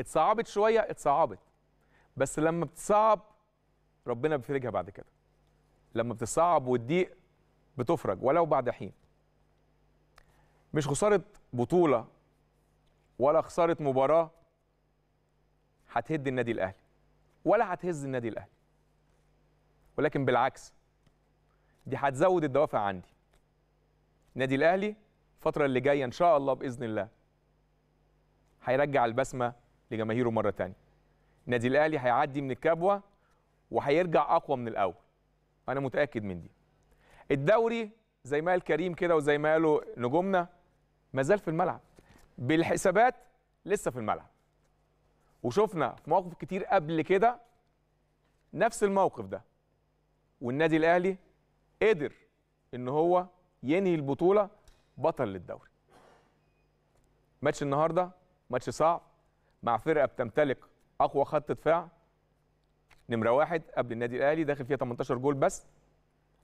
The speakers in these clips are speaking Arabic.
اتصعبت شويه اتصعبت بس لما بتصعب ربنا بيفرجها بعد كده لما بتصعب والضيق بتفرج ولو بعد حين مش خساره بطوله ولا خساره مباراه هتهد النادي الاهلي ولا هتهز النادي الاهلي ولكن بالعكس دي هتزود الدوافع عندي النادي الاهلي الفتره اللي جايه ان شاء الله باذن الله هيرجع البسمه لجماهيره مره تانية النادي الاهلي هيعدي من الكبوه وهيرجع اقوى من الاول انا متاكد من دي الدوري زي ما قال كريم كده وزي ما قالوا نجومنا ما زال في الملعب بالحسابات لسه في الملعب وشفنا في مواقف كتير قبل كده نفس الموقف ده والنادي الاهلي قدر ان هو ينهي البطوله بطل للدوري ماتش النهارده ماتش صعب مع فرقه بتمتلك اقوى خط دفاع نمره واحد قبل النادي الاهلي داخل فيها 18 جول بس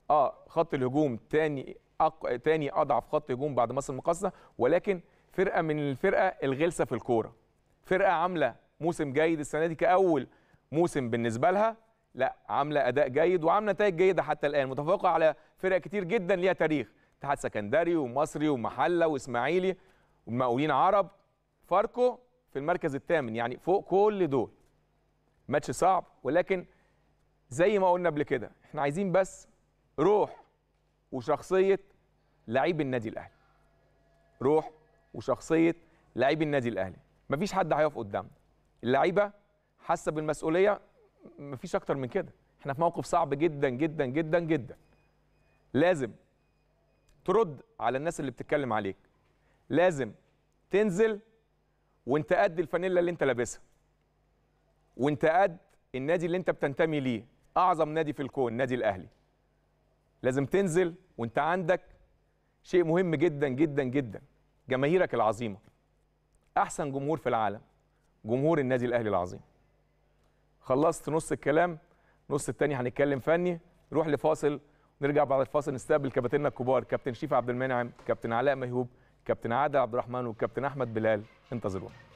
اه خط الهجوم تاني أق... تاني اضعف خط هجوم بعد مصر المقاصه ولكن فرقه من الفرقه الغلسه في الكوره فرقه عامله موسم جيد السنه دي كاول موسم بالنسبه لها لا عامله اداء جيد وعامله نتائج جيده حتى الان متفوقه على فرق كتير جدا ليها تاريخ اتحاد سكندري ومصري ومحله واسماعيلي ومقاولين عرب فاركو في المركز الثامن يعني فوق كل دول ماتش صعب ولكن زي ما قلنا قبل كده احنا عايزين بس روح وشخصيه لعيب النادي الاهلي روح وشخصيه لعيب النادي الاهلي مفيش حد هيقف قدامنا اللعيبه حاسه بالمسؤوليه مفيش اكتر من كده احنا في موقف صعب جدا جدا جدا جدا لازم ترد على الناس اللي بتتكلم عليك لازم تنزل وانت قد الفانيلا اللي انت لابسها وانت قد النادي اللي انت بتنتمي ليه اعظم نادي في الكون نادي الاهلي لازم تنزل وانت عندك شيء مهم جدا جدا جدا جماهيرك العظيمه احسن جمهور في العالم جمهور النادي الاهلي العظيم خلصت نص الكلام نص التاني هنتكلم فني نروح لفاصل نرجع بعد الفاصل نستقبل كابتننا الكبار كابتن شيف عبد المنعم كابتن علاء ميهوب كابتن عادل عبد الرحمن وكابتن احمد بلال انتظرونا